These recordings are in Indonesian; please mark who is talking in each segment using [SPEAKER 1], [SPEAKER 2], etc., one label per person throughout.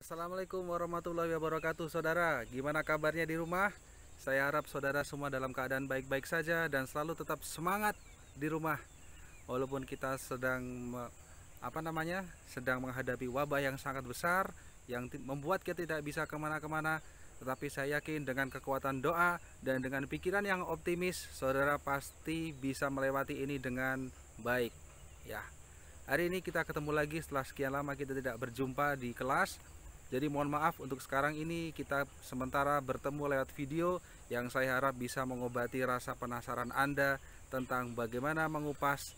[SPEAKER 1] Assalamualaikum warahmatullahi wabarakatuh saudara Gimana kabarnya di rumah? Saya harap saudara semua dalam keadaan baik-baik saja Dan selalu tetap semangat di rumah Walaupun kita sedang apa namanya sedang menghadapi wabah yang sangat besar yang membuat kita tidak bisa kemana-kemana tetapi saya yakin dengan kekuatan doa dan dengan pikiran yang optimis saudara pasti bisa melewati ini dengan baik ya hari ini kita ketemu lagi setelah sekian lama kita tidak berjumpa di kelas jadi mohon maaf untuk sekarang ini kita sementara bertemu lewat video yang saya harap bisa mengobati rasa penasaran Anda tentang bagaimana mengupas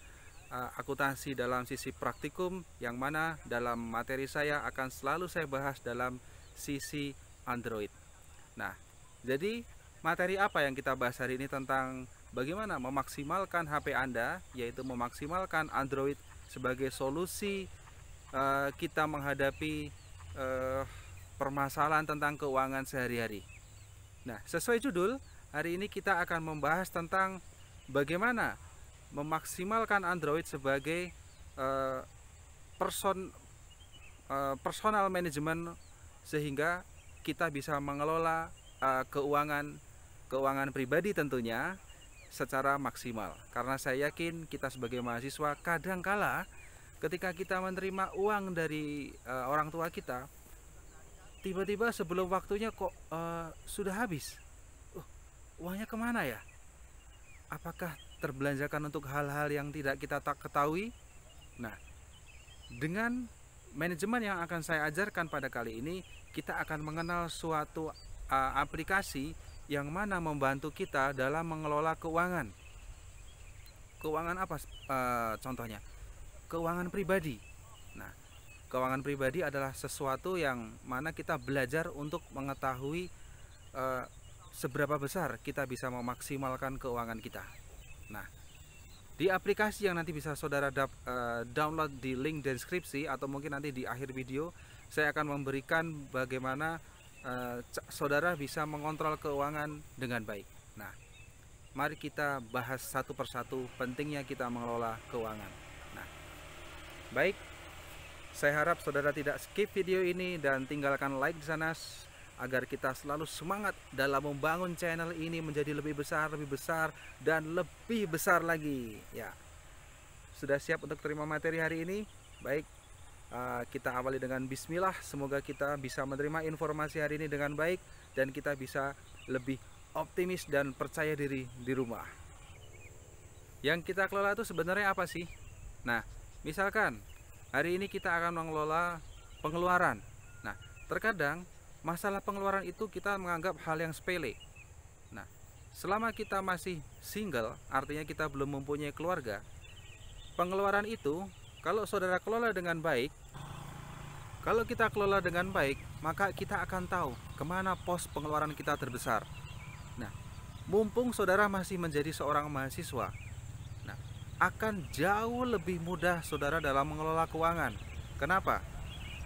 [SPEAKER 1] uh, akuntansi dalam sisi praktikum yang mana dalam materi saya akan selalu saya bahas dalam sisi Android. Nah, jadi materi apa yang kita bahas hari ini tentang bagaimana memaksimalkan HP Anda yaitu memaksimalkan Android sebagai solusi uh, kita menghadapi eh, permasalahan tentang keuangan sehari-hari. Nah, sesuai judul, hari ini kita akan membahas tentang bagaimana memaksimalkan Android sebagai eh, person eh, personal management sehingga kita bisa mengelola eh, keuangan keuangan pribadi tentunya secara maksimal. Karena saya yakin kita sebagai mahasiswa kadang kala ketika kita menerima uang dari uh, orang tua kita tiba-tiba sebelum waktunya kok uh, sudah habis uh, uangnya kemana ya apakah terbelanjakan untuk hal-hal yang tidak kita tak ketahui nah dengan manajemen yang akan saya ajarkan pada kali ini kita akan mengenal suatu uh, aplikasi yang mana membantu kita dalam mengelola keuangan. Keuangan apa uh, contohnya? keuangan pribadi. Nah, keuangan pribadi adalah sesuatu yang mana kita belajar untuk mengetahui eh, seberapa besar kita bisa memaksimalkan keuangan kita. Nah, di aplikasi yang nanti bisa saudara dap, eh, download di link deskripsi atau mungkin nanti di akhir video saya akan memberikan bagaimana eh, saudara bisa mengontrol keuangan dengan baik. Nah, mari kita bahas satu persatu pentingnya kita mengelola keuangan. Baik, saya harap saudara tidak skip video ini dan tinggalkan like di sana agar kita selalu semangat dalam membangun channel ini menjadi lebih besar, lebih besar, dan lebih besar lagi. Ya, sudah siap untuk terima materi hari ini? Baik, ah, kita awali dengan Bismillah. Semoga kita bisa menerima informasi hari ini dengan baik dan kita bisa lebih optimis dan percaya diri di rumah. Yang kita kelola itu sebenarnya apa sih? Nah, Misalkan hari ini kita akan mengelola pengeluaran. Nah, terkadang masalah pengeluaran itu kita menganggap hal yang sepele. Nah, selama kita masih single, artinya kita belum mempunyai keluarga, pengeluaran itu kalau saudara kelola dengan baik, kalau kita kelola dengan baik, maka kita akan tahu kemana pos pengeluaran kita terbesar. Nah, mumpung saudara masih menjadi seorang mahasiswa, akan jauh lebih mudah saudara dalam mengelola keuangan. Kenapa?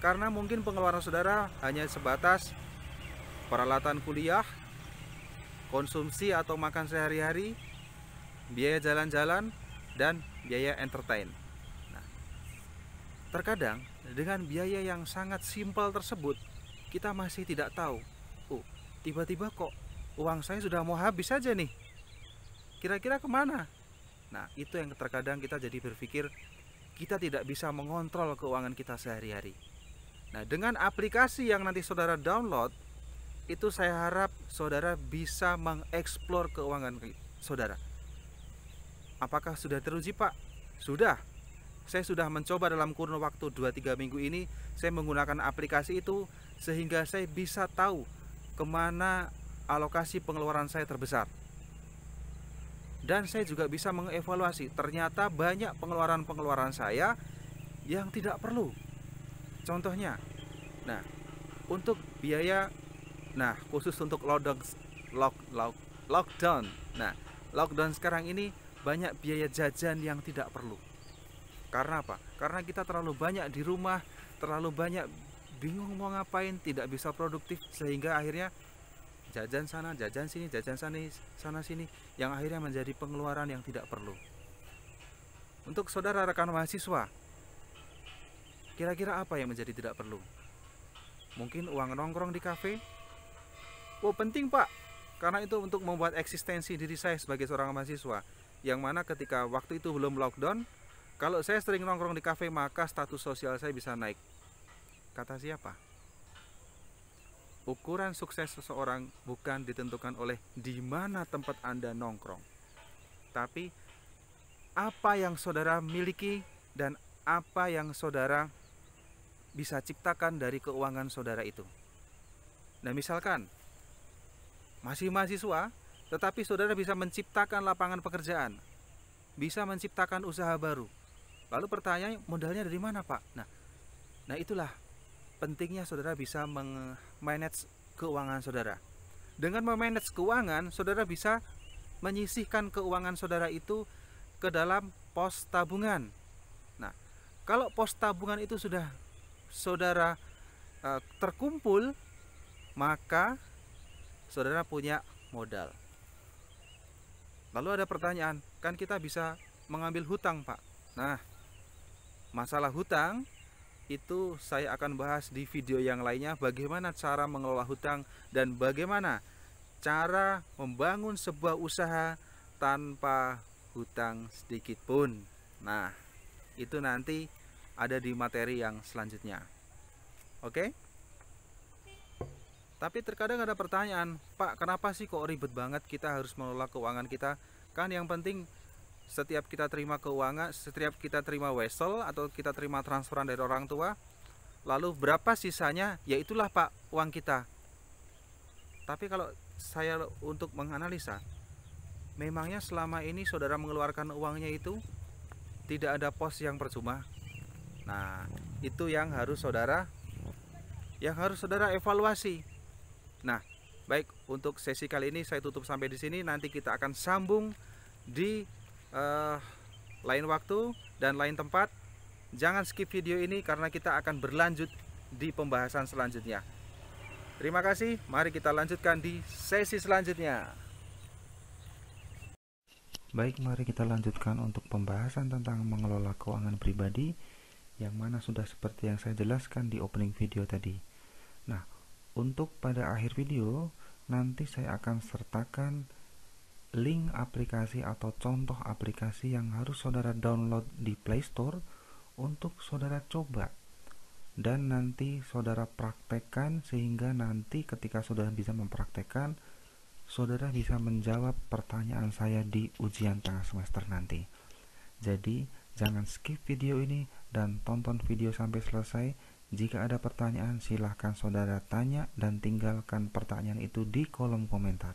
[SPEAKER 1] Karena mungkin pengeluaran saudara hanya sebatas peralatan kuliah, konsumsi atau makan sehari-hari, biaya jalan-jalan, dan biaya entertain. Nah, terkadang dengan biaya yang sangat simpel tersebut, kita masih tidak tahu. Oh, tiba-tiba kok uang saya sudah mau habis saja nih. Kira-kira kemana? Nah, itu yang terkadang kita jadi berpikir kita tidak bisa mengontrol keuangan kita sehari-hari. Nah, dengan aplikasi yang nanti saudara download, itu saya harap saudara bisa mengeksplor keuangan saudara. Apakah sudah teruji, Pak? Sudah. Saya sudah mencoba dalam kurun waktu 2-3 minggu ini, saya menggunakan aplikasi itu sehingga saya bisa tahu kemana alokasi pengeluaran saya terbesar dan saya juga bisa mengevaluasi ternyata banyak pengeluaran-pengeluaran saya yang tidak perlu contohnya nah untuk biaya nah khusus untuk lockdown lock, lock, lockdown nah lockdown sekarang ini banyak biaya jajan yang tidak perlu karena apa? Karena kita terlalu banyak di rumah, terlalu banyak bingung mau ngapain, tidak bisa produktif sehingga akhirnya jajan sana jajan sini jajan sana sana sini yang akhirnya menjadi pengeluaran yang tidak perlu untuk saudara rekan mahasiswa kira-kira apa yang menjadi tidak perlu mungkin uang nongkrong di kafe oh penting pak karena itu untuk membuat eksistensi diri saya sebagai seorang mahasiswa yang mana ketika waktu itu belum lockdown kalau saya sering nongkrong di kafe maka status sosial saya bisa naik kata siapa ukuran sukses seseorang bukan ditentukan oleh di mana tempat Anda nongkrong, tapi apa yang saudara miliki dan apa yang saudara bisa ciptakan dari keuangan saudara itu. Nah, misalkan masih mahasiswa, tetapi saudara bisa menciptakan lapangan pekerjaan, bisa menciptakan usaha baru. Lalu pertanyaan modalnya dari mana, Pak? Nah, nah itulah pentingnya saudara bisa meng manage keuangan saudara. Dengan memanage keuangan, saudara bisa menyisihkan keuangan saudara itu ke dalam pos tabungan. Nah, kalau pos tabungan itu sudah saudara e, terkumpul, maka saudara punya modal. Lalu ada pertanyaan, kan kita bisa mengambil hutang, Pak. Nah, masalah hutang itu saya akan bahas di video yang lainnya bagaimana cara mengelola hutang dan bagaimana cara membangun sebuah usaha tanpa hutang sedikit pun. Nah, itu nanti ada di materi yang selanjutnya. Oke? Tapi terkadang ada pertanyaan, Pak, kenapa sih kok ribet banget kita harus mengelola keuangan kita? Kan yang penting setiap kita terima keuangan, setiap kita terima wesel atau kita terima transferan dari orang tua, lalu berapa sisanya? Ya itulah Pak uang kita. Tapi kalau saya untuk menganalisa, memangnya selama ini saudara mengeluarkan uangnya itu tidak ada pos yang percuma. Nah, itu yang harus saudara yang harus saudara evaluasi. Nah, baik untuk sesi kali ini saya tutup sampai di sini nanti kita akan sambung di uh, lain waktu dan lain tempat. Jangan skip video ini karena kita akan berlanjut di pembahasan selanjutnya. Terima kasih, mari kita lanjutkan di sesi selanjutnya. Baik, mari kita lanjutkan untuk pembahasan tentang mengelola keuangan pribadi yang mana sudah seperti yang saya jelaskan di opening video tadi. Nah, untuk pada akhir video nanti saya akan sertakan link aplikasi atau contoh aplikasi yang harus saudara download di Play Store untuk saudara coba dan nanti saudara praktekkan sehingga nanti ketika saudara bisa mempraktekkan saudara bisa menjawab pertanyaan saya di ujian tengah semester nanti. Jadi, jangan skip video ini dan tonton video sampai selesai. Jika ada pertanyaan, silahkan saudara tanya dan tinggalkan pertanyaan itu di kolom komentar.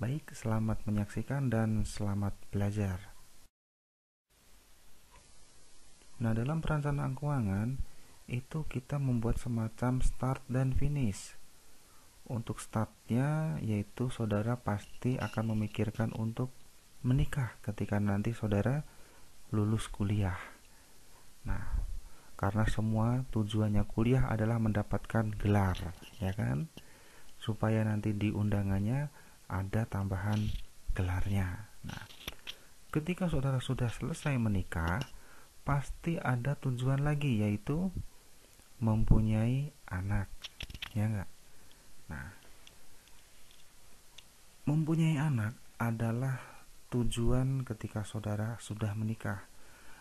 [SPEAKER 1] Baik, selamat menyaksikan dan selamat belajar. Nah, dalam perencanaan keuangan itu kita membuat semacam start dan finish. Untuk startnya yaitu saudara pasti akan memikirkan untuk menikah ketika nanti saudara lulus kuliah. Nah, karena semua tujuannya kuliah adalah mendapatkan gelar, ya kan? Supaya nanti di undangannya ada tambahan gelarnya. Nah, ketika saudara sudah selesai menikah, pasti ada tujuan lagi yaitu mempunyai anak. Ya enggak? Nah, mempunyai anak adalah tujuan ketika saudara sudah menikah.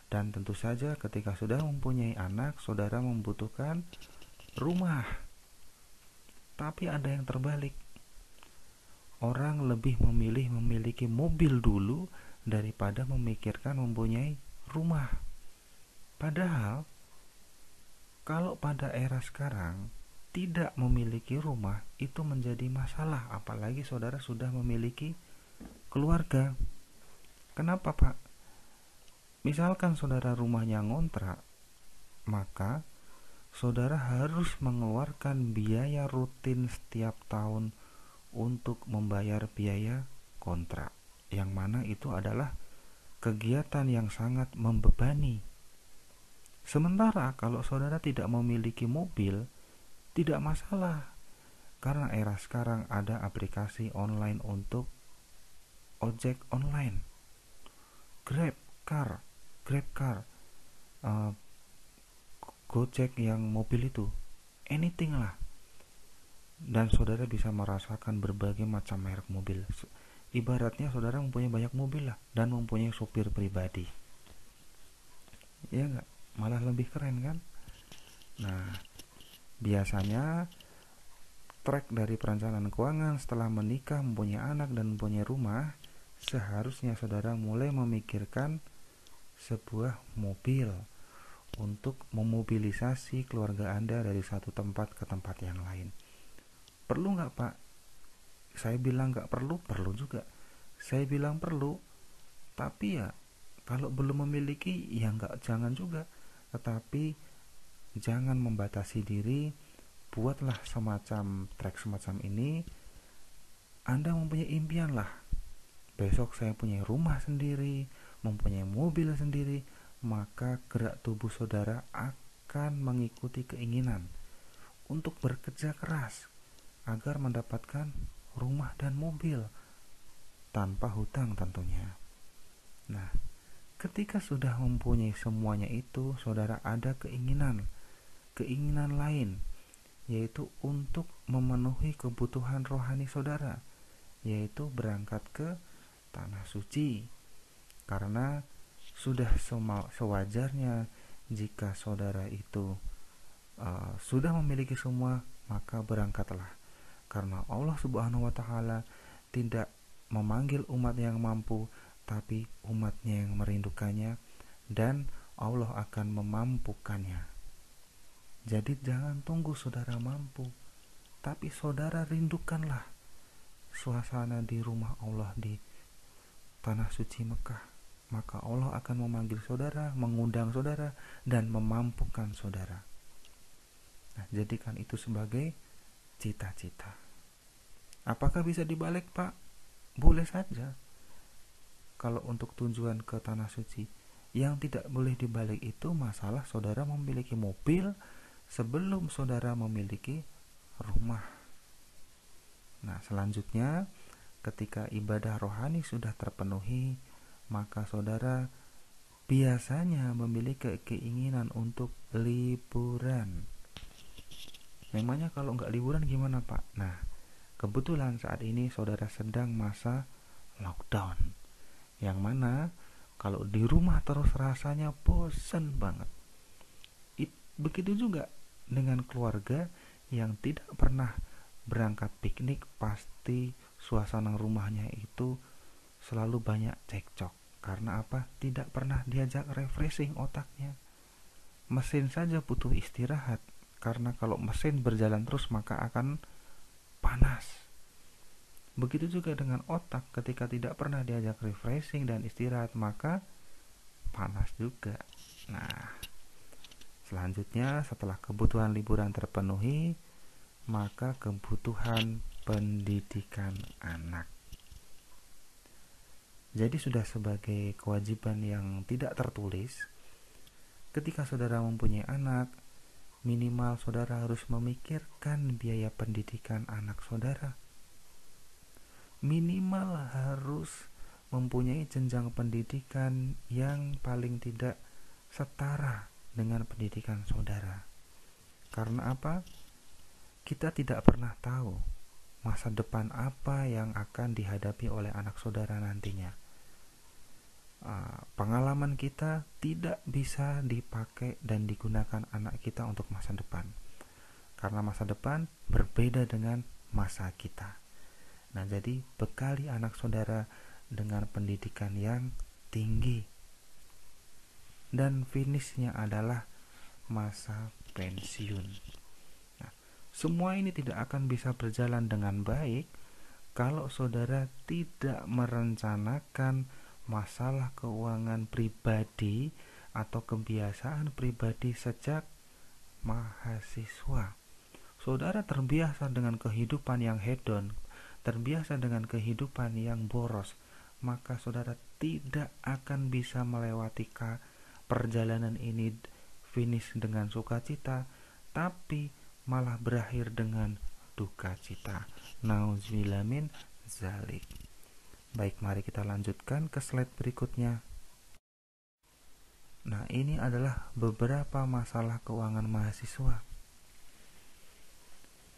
[SPEAKER 1] Dan tentu saja ketika sudah mempunyai anak, saudara membutuhkan rumah. Tapi ada yang terbalik orang lebih memilih memiliki mobil dulu daripada memikirkan mempunyai rumah. Padahal, kalau pada era sekarang tidak memiliki rumah itu menjadi masalah, apalagi saudara sudah memiliki keluarga. Kenapa, Pak? Misalkan saudara rumahnya ngontrak, maka saudara harus mengeluarkan biaya rutin setiap tahun untuk membayar biaya kontrak, yang mana itu adalah kegiatan yang sangat membebani. Sementara kalau saudara tidak memiliki mobil, tidak masalah. Karena era sekarang ada aplikasi online untuk ojek online. Grab Car, Grab Car, uh, Gojek yang mobil itu, anything lah dan saudara bisa merasakan berbagai macam merek mobil. Ibaratnya saudara mempunyai banyak mobil lah dan mempunyai sopir pribadi. Ya enggak? Malah lebih keren kan? Nah, biasanya track dari perencanaan keuangan setelah menikah, mempunyai anak dan mempunyai rumah, seharusnya saudara mulai memikirkan sebuah mobil untuk memobilisasi keluarga Anda dari satu tempat ke tempat yang lain perlu nggak pak saya bilang nggak perlu perlu juga saya bilang perlu tapi ya kalau belum memiliki ya nggak jangan juga tetapi jangan membatasi diri buatlah semacam track semacam ini anda mempunyai impian lah besok saya punya rumah sendiri mempunyai mobil sendiri maka gerak tubuh saudara akan mengikuti keinginan untuk bekerja keras agar mendapatkan rumah dan mobil tanpa hutang tentunya. Nah, ketika sudah mempunyai semuanya itu, saudara ada keinginan, keinginan lain, yaitu untuk memenuhi kebutuhan rohani saudara, yaitu berangkat ke tanah suci. Karena sudah sewajarnya jika saudara itu uh, sudah memiliki semua, maka berangkatlah karena Allah Subhanahu wa taala tidak memanggil umat yang mampu tapi umatnya yang merindukannya dan Allah akan memampukannya. Jadi jangan tunggu saudara mampu, tapi saudara rindukanlah suasana di rumah Allah di tanah suci Mekah. Maka Allah akan memanggil saudara, mengundang saudara, dan memampukan saudara. Nah, jadikan itu sebagai cita-cita. Apakah bisa dibalik, Pak? Boleh saja. Kalau untuk tujuan ke tanah suci, yang tidak boleh dibalik itu masalah saudara memiliki mobil sebelum saudara memiliki rumah. Nah, selanjutnya ketika ibadah rohani sudah terpenuhi, maka saudara biasanya memiliki keinginan untuk liburan memangnya kalau nggak liburan gimana pak nah kebetulan saat ini saudara sedang masa lockdown yang mana kalau di rumah terus rasanya bosan banget It, begitu juga dengan keluarga yang tidak pernah berangkat piknik pasti suasana rumahnya itu selalu banyak cekcok karena apa tidak pernah diajak refreshing otaknya mesin saja butuh istirahat karena kalau mesin berjalan terus maka akan panas. Begitu juga dengan otak ketika tidak pernah diajak refreshing dan istirahat maka panas juga. Nah, selanjutnya setelah kebutuhan liburan terpenuhi, maka kebutuhan pendidikan anak. Jadi sudah sebagai kewajiban yang tidak tertulis ketika saudara mempunyai anak, minimal saudara harus memikirkan biaya pendidikan anak saudara. Minimal harus mempunyai jenjang pendidikan yang paling tidak setara dengan pendidikan saudara. Karena apa? Kita tidak pernah tahu masa depan apa yang akan dihadapi oleh anak saudara nantinya. Ah, pengalaman kita tidak bisa dipakai dan digunakan anak kita untuk masa depan. Karena masa depan berbeda dengan masa kita. Nah, jadi bekali anak saudara dengan pendidikan yang tinggi. Dan finishnya adalah masa pensiun. Nah, semua ini tidak akan bisa berjalan dengan baik kalau saudara tidak merencanakan masalah keuangan pribadi atau kebiasaan pribadi sejak mahasiswa. Saudara terbiasa dengan kehidupan yang hedon, terbiasa dengan kehidupan yang boros, maka saudara tidak akan bisa melewati perjalanan ini finish dengan sukacita, tapi malah berakhir dengan duka cita. Nauzubillah min zalik. Baik, mari kita lanjutkan ke slide berikutnya. Nah, ini adalah beberapa masalah keuangan mahasiswa.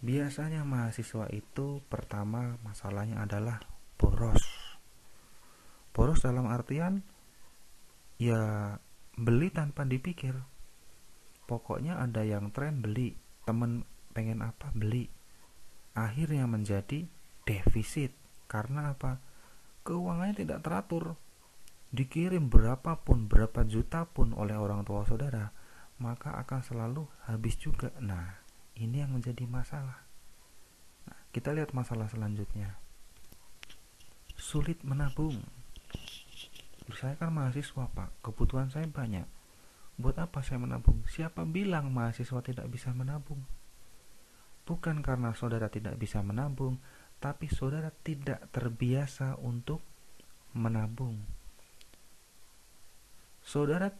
[SPEAKER 1] Biasanya mahasiswa itu pertama masalahnya adalah boros. Boros dalam artian ya beli tanpa dipikir. Pokoknya ada yang tren beli, temen pengen apa beli. Akhirnya menjadi defisit karena apa? keuangannya tidak teratur dikirim berapapun berapa juta pun oleh orang tua saudara maka akan selalu habis juga nah ini yang menjadi masalah nah, kita lihat masalah selanjutnya sulit menabung saya kan mahasiswa pak kebutuhan saya banyak buat apa saya menabung siapa bilang mahasiswa tidak bisa menabung bukan karena saudara tidak bisa menabung tapi saudara tidak terbiasa untuk menabung. Saudara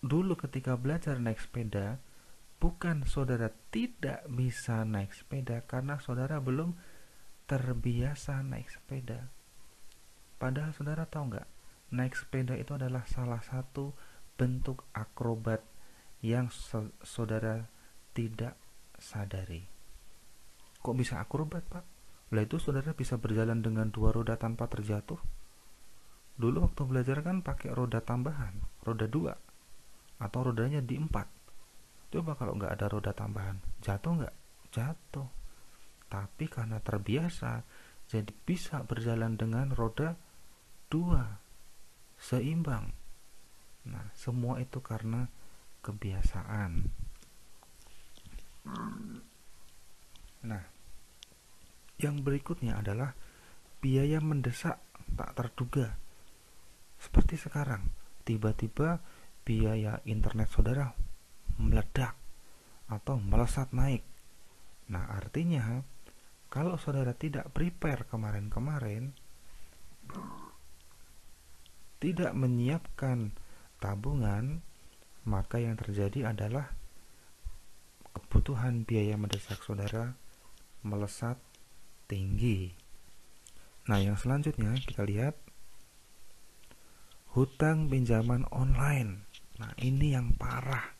[SPEAKER 1] dulu ketika belajar naik sepeda, bukan saudara tidak bisa naik sepeda karena saudara belum terbiasa naik sepeda. Padahal saudara tahu nggak, naik sepeda itu adalah salah satu bentuk akrobat yang saudara tidak sadari. Kok bisa akrobat, Pak? Lah itu saudara bisa berjalan dengan dua roda tanpa terjatuh? Dulu waktu belajar kan pakai roda tambahan, roda dua atau rodanya di empat. Coba kalau nggak ada roda tambahan, jatuh nggak? Jatuh. Tapi karena terbiasa, jadi bisa berjalan dengan roda dua seimbang. Nah, semua itu karena kebiasaan. Nah, yang berikutnya adalah biaya mendesak tak terduga. Seperti sekarang, tiba-tiba biaya internet saudara meledak atau melesat naik. Nah, artinya kalau saudara tidak prepare kemarin-kemarin, tidak menyiapkan tabungan, maka yang terjadi adalah kebutuhan biaya mendesak saudara melesat tinggi. Nah, yang selanjutnya kita lihat hutang pinjaman online. Nah, ini yang parah,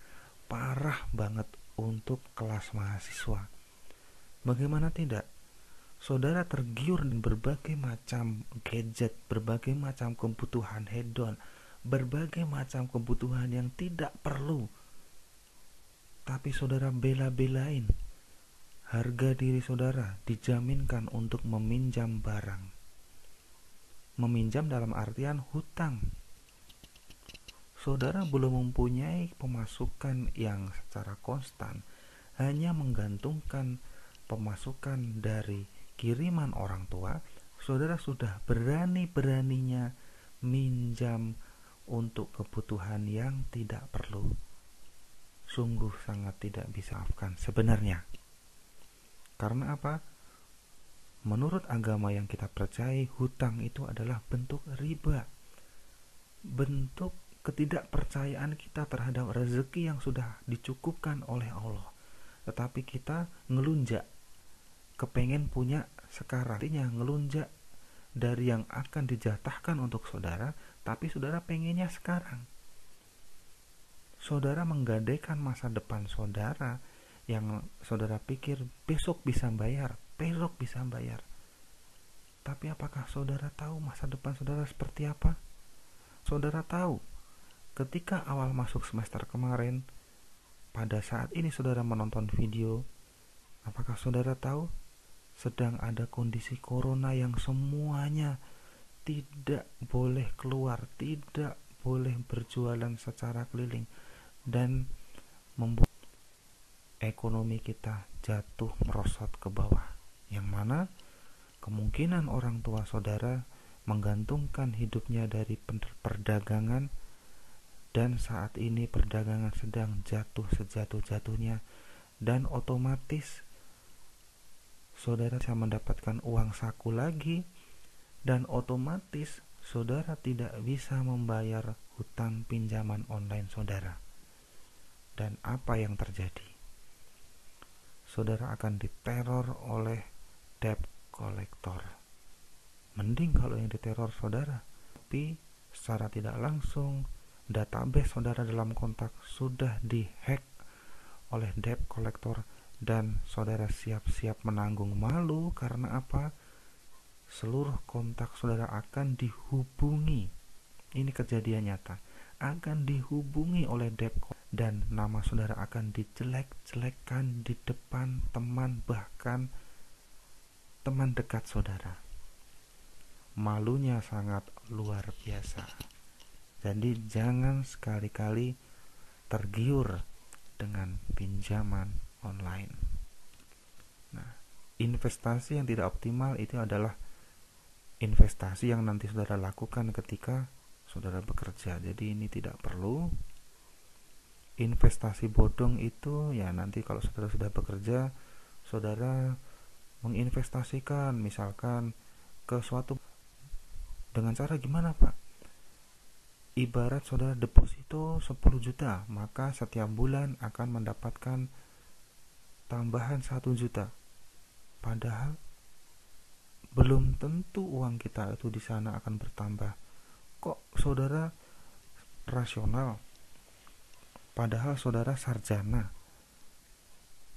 [SPEAKER 1] parah banget untuk kelas mahasiswa. Bagaimana tidak? Saudara tergiur dengan berbagai macam gadget, berbagai macam kebutuhan hedon, berbagai macam kebutuhan yang tidak perlu. Tapi saudara bela-belain harga diri saudara dijaminkan untuk meminjam barang. Meminjam dalam artian hutang. Saudara belum mempunyai pemasukan yang secara konstan, hanya menggantungkan pemasukan dari kiriman orang tua. Saudara sudah berani-beraninya minjam untuk kebutuhan yang tidak perlu. Sungguh sangat tidak bisa maafkan sebenarnya. Karena apa? Menurut agama yang kita percayai, hutang itu adalah bentuk riba. Bentuk ketidakpercayaan kita terhadap rezeki yang sudah dicukupkan oleh Allah. Tetapi kita ngelunjak, kepengen punya sekarang. Artinya ngelunjak dari yang akan dijatahkan untuk saudara, tapi saudara pengennya sekarang. Saudara menggadaikan masa depan saudara yang saudara pikir besok bisa bayar, besok bisa bayar. Tapi apakah saudara tahu masa depan saudara seperti apa? Saudara tahu, ketika awal masuk semester kemarin, pada saat ini saudara menonton video, apakah saudara tahu sedang ada kondisi corona yang semuanya tidak boleh keluar, tidak boleh berjualan secara keliling dan membuat ekonomi kita jatuh merosot ke bawah, yang mana kemungkinan orang tua saudara menggantungkan hidupnya dari perdagangan dan saat ini perdagangan sedang jatuh sejatuh-jatuhnya dan otomatis saudara bisa mendapatkan uang saku lagi dan otomatis saudara tidak bisa membayar hutang pinjaman online saudara. Dan apa yang terjadi? saudara akan diteror oleh debt collector. Mending kalau yang diteror saudara, tapi secara tidak langsung database saudara dalam kontak sudah dihack oleh debt collector dan saudara siap-siap menanggung malu karena apa? Seluruh kontak saudara akan dihubungi. Ini kejadian nyata. Akan dihubungi oleh debt collector dan nama saudara akan dijelek-jelekkan di depan teman bahkan teman dekat saudara. Malunya sangat luar biasa. Jadi jangan sekali-kali tergiur dengan pinjaman online. Nah, investasi yang tidak optimal itu adalah investasi yang nanti saudara lakukan ketika saudara bekerja. Jadi ini tidak perlu investasi bodong itu ya nanti kalau saudara sudah bekerja saudara menginvestasikan misalkan ke suatu dengan cara gimana pak ibarat saudara deposito 10 juta maka setiap bulan akan mendapatkan tambahan 1 juta padahal belum tentu uang kita itu di sana akan bertambah kok saudara rasional Padahal saudara sarjana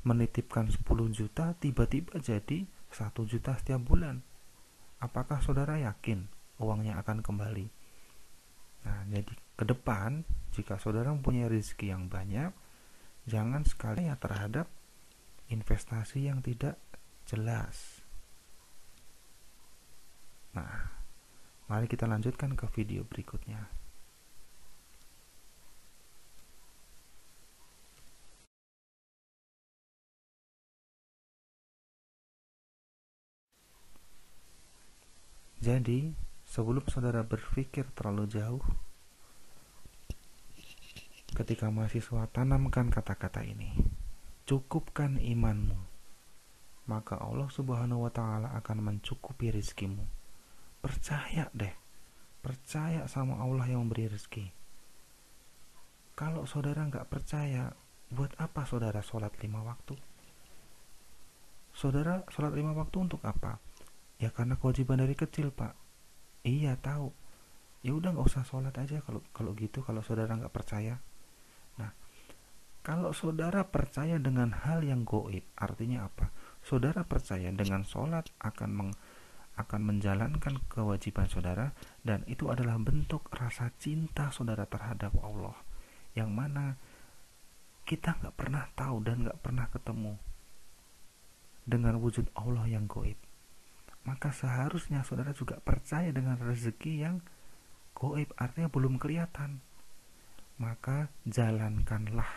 [SPEAKER 1] menitipkan 10 juta tiba-tiba jadi 1 juta setiap bulan. Apakah saudara yakin uangnya akan kembali? Nah, jadi ke depan jika saudara mempunyai rezeki yang banyak, jangan sekali ya terhadap investasi yang tidak jelas. Nah, mari kita lanjutkan ke video berikutnya. Jadi, sebelum saudara berpikir terlalu jauh, ketika mahasiswa tanamkan kata-kata ini, cukupkan imanmu, maka Allah Subhanahu wa Ta'ala akan mencukupi rizkimu. Percaya deh, percaya sama Allah yang memberi rezeki. Kalau saudara nggak percaya, buat apa saudara sholat lima waktu? Saudara sholat lima waktu untuk apa? ya karena kewajiban dari kecil pak iya tahu ya udah nggak usah sholat aja kalau kalau gitu kalau saudara nggak percaya nah kalau saudara percaya dengan hal yang goib artinya apa saudara percaya dengan sholat akan meng, akan menjalankan kewajiban saudara dan itu adalah bentuk rasa cinta saudara terhadap Allah yang mana kita nggak pernah tahu dan nggak pernah ketemu dengan wujud Allah yang goib maka seharusnya saudara juga percaya dengan rezeki yang goib artinya belum kelihatan maka jalankanlah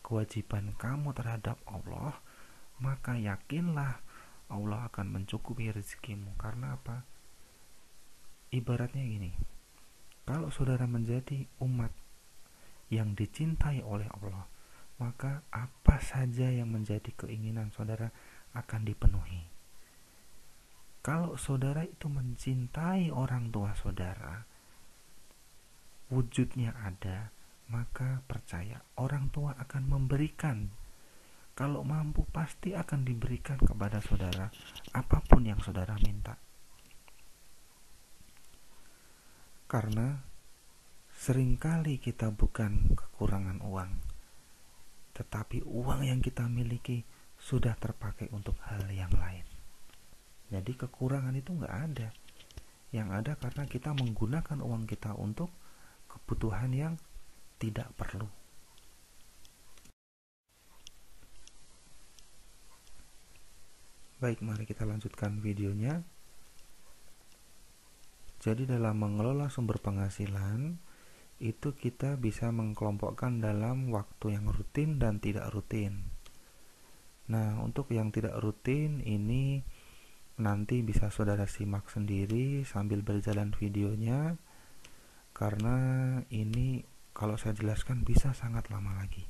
[SPEAKER 1] kewajiban kamu terhadap Allah maka yakinlah Allah akan mencukupi rezekimu karena apa ibaratnya gini kalau saudara menjadi umat yang dicintai oleh Allah maka apa saja yang menjadi keinginan saudara akan dipenuhi kalau saudara itu mencintai orang tua saudara, wujudnya ada, maka percaya orang tua akan memberikan. Kalau mampu, pasti akan diberikan kepada saudara apapun yang saudara minta, karena seringkali kita bukan kekurangan uang, tetapi uang yang kita miliki sudah terpakai untuk hal yang lain. Jadi kekurangan itu nggak ada. Yang ada karena kita menggunakan uang kita untuk kebutuhan yang tidak perlu. Baik, mari kita lanjutkan videonya. Jadi dalam mengelola sumber penghasilan itu kita bisa mengkelompokkan dalam waktu yang rutin dan tidak rutin. Nah, untuk yang tidak rutin ini nanti bisa saudara simak sendiri sambil berjalan videonya karena ini kalau saya jelaskan bisa sangat lama lagi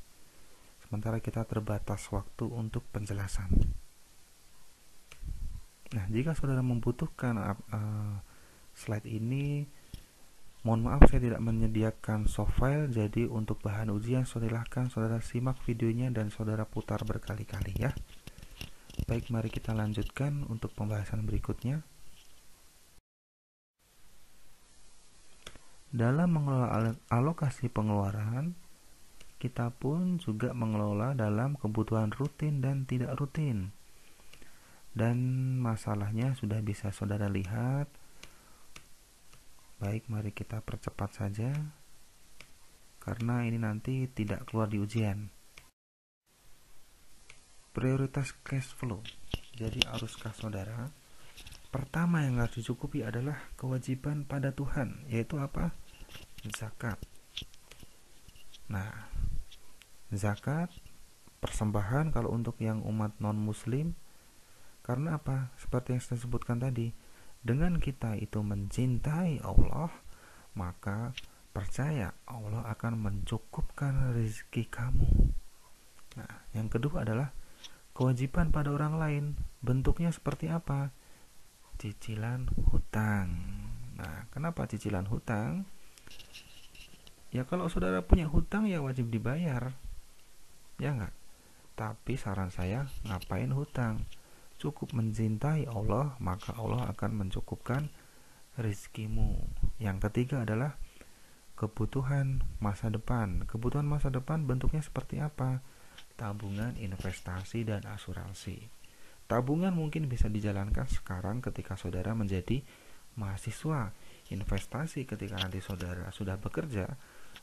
[SPEAKER 1] sementara kita terbatas waktu untuk penjelasan nah jika saudara membutuhkan uh, slide ini Mohon maaf saya tidak menyediakan soft file, jadi untuk bahan ujian silahkan saudara simak videonya dan saudara putar berkali-kali ya. Baik, mari kita lanjutkan untuk pembahasan berikutnya. Dalam mengelola alokasi pengeluaran, kita pun juga mengelola dalam kebutuhan rutin dan tidak rutin. Dan masalahnya sudah bisa saudara lihat. Baik, mari kita percepat saja. Karena ini nanti tidak keluar di ujian prioritas cash flow jadi arus kas saudara pertama yang harus dicukupi adalah kewajiban pada Tuhan yaitu apa zakat nah zakat persembahan kalau untuk yang umat non muslim karena apa seperti yang saya sebutkan tadi dengan kita itu mencintai Allah maka percaya Allah akan mencukupkan rezeki kamu. Nah, yang kedua adalah Kewajiban pada orang lain bentuknya seperti apa? Cicilan hutang. Nah, kenapa cicilan hutang? Ya kalau saudara punya hutang ya wajib dibayar. Ya enggak? Tapi saran saya ngapain hutang? Cukup mencintai Allah, maka Allah akan mencukupkan rizkimu. Yang ketiga adalah kebutuhan masa depan. Kebutuhan masa depan bentuknya seperti apa? tabungan, investasi, dan asuransi. Tabungan mungkin bisa dijalankan sekarang ketika saudara menjadi mahasiswa. Investasi ketika nanti saudara sudah bekerja,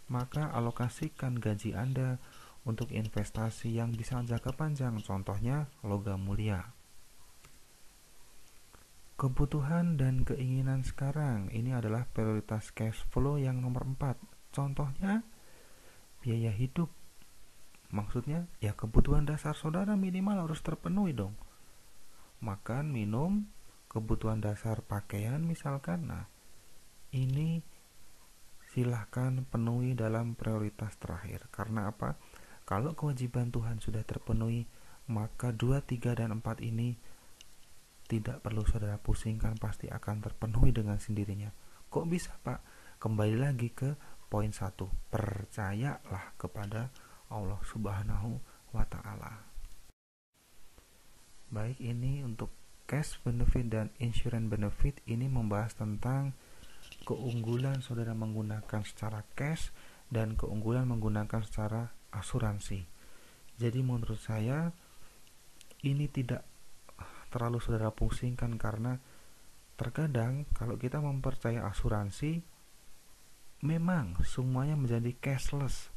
[SPEAKER 1] maka alokasikan gaji Anda untuk investasi yang bisa jangka panjang, contohnya logam mulia. Kebutuhan dan keinginan sekarang ini adalah prioritas cash flow yang nomor 4. Contohnya biaya hidup Maksudnya ya kebutuhan dasar saudara minimal harus terpenuhi dong. Makan, minum, kebutuhan dasar pakaian misalkan. Nah, ini silahkan penuhi dalam prioritas terakhir. Karena apa? Kalau kewajiban Tuhan sudah terpenuhi, maka 2, 3, dan 4 ini tidak perlu saudara pusingkan pasti akan terpenuhi dengan sendirinya. Kok bisa, Pak? Kembali lagi ke poin 1. Percayalah kepada Allah Subhanahu wa taala. Baik ini untuk cash benefit dan insurance benefit ini membahas tentang keunggulan saudara menggunakan secara cash dan keunggulan menggunakan secara asuransi. Jadi menurut saya ini tidak terlalu saudara pusingkan karena terkadang kalau kita mempercaya asuransi memang semuanya menjadi cashless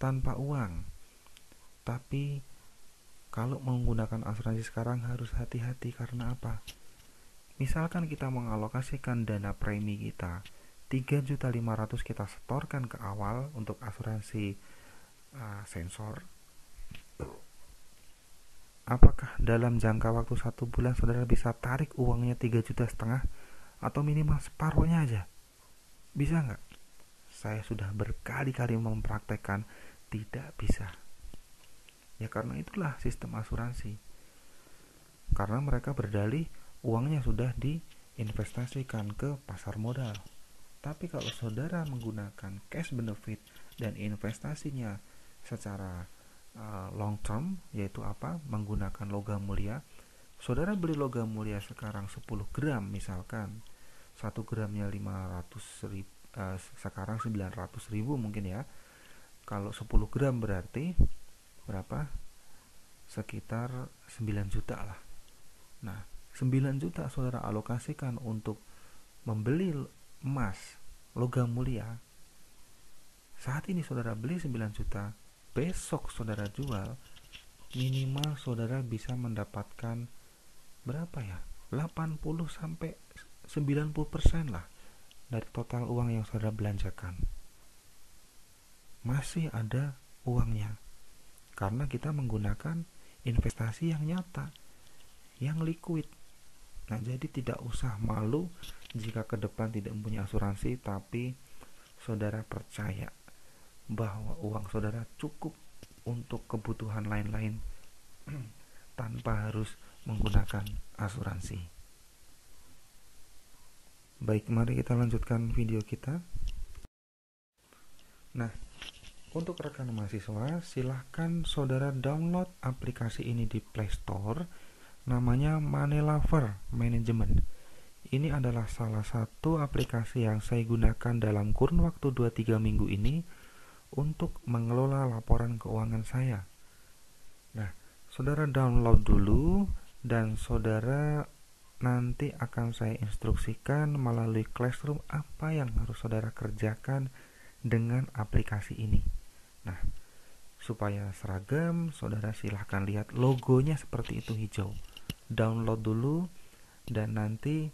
[SPEAKER 1] tanpa uang. Tapi kalau menggunakan asuransi sekarang harus hati-hati karena apa? Misalkan kita mengalokasikan dana premi kita 3.500 kita setorkan ke awal untuk asuransi uh, sensor. Apakah dalam jangka waktu satu bulan saudara bisa tarik uangnya 3 juta setengah atau minimal separuhnya aja? Bisa nggak? Saya sudah berkali-kali mempraktekkan tidak bisa. Ya karena itulah sistem asuransi. Karena mereka berdalih uangnya sudah diinvestasikan ke pasar modal. Tapi kalau saudara menggunakan cash benefit dan investasinya secara uh, long term yaitu apa? menggunakan logam mulia. Saudara beli logam mulia sekarang 10 gram misalkan. 1 gramnya 500 ribu, uh, sekarang 900 ribu mungkin ya kalau 10 gram berarti berapa sekitar 9 juta lah nah 9 juta saudara alokasikan untuk membeli emas logam mulia saat ini saudara beli 9 juta besok saudara jual minimal saudara bisa mendapatkan berapa ya 80 sampai 90% lah dari total uang yang saudara belanjakan masih ada uangnya karena kita menggunakan investasi yang nyata yang liquid nah jadi tidak usah malu jika ke depan tidak mempunyai asuransi tapi saudara percaya bahwa uang saudara cukup untuk kebutuhan lain-lain tanpa harus menggunakan asuransi. Baik, mari kita lanjutkan video kita. Nah, untuk rekan mahasiswa, silahkan saudara download aplikasi ini di Play Store. Namanya Moneylover Management. Ini adalah salah satu aplikasi yang saya gunakan dalam kurun waktu 2-3 minggu ini untuk mengelola laporan keuangan saya. Nah, saudara download dulu dan saudara nanti akan saya instruksikan melalui Classroom apa yang harus saudara kerjakan dengan aplikasi ini. Nah, supaya seragam, saudara silahkan lihat logonya seperti itu hijau. Download dulu dan nanti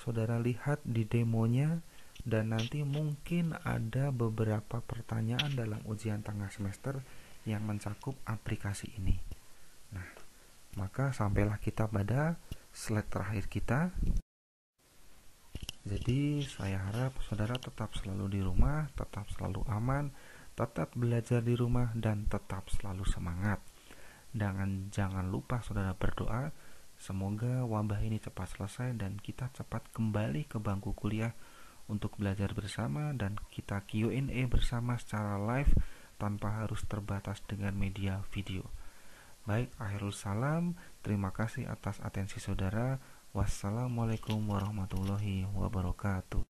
[SPEAKER 1] saudara lihat di demonya dan nanti mungkin ada beberapa pertanyaan dalam ujian tengah semester yang mencakup aplikasi ini. Nah, maka sampailah kita pada slide terakhir kita. Jadi saya harap saudara tetap selalu di rumah, tetap selalu aman, tetap belajar di rumah dan tetap selalu semangat. Jangan jangan lupa saudara berdoa semoga wabah ini cepat selesai dan kita cepat kembali ke bangku kuliah untuk belajar bersama dan kita Q&A bersama secara live tanpa harus terbatas dengan media video. Baik, akhirul salam. Terima kasih atas atensi saudara. Wassalamualaikum warahmatullahi wabarakatuh.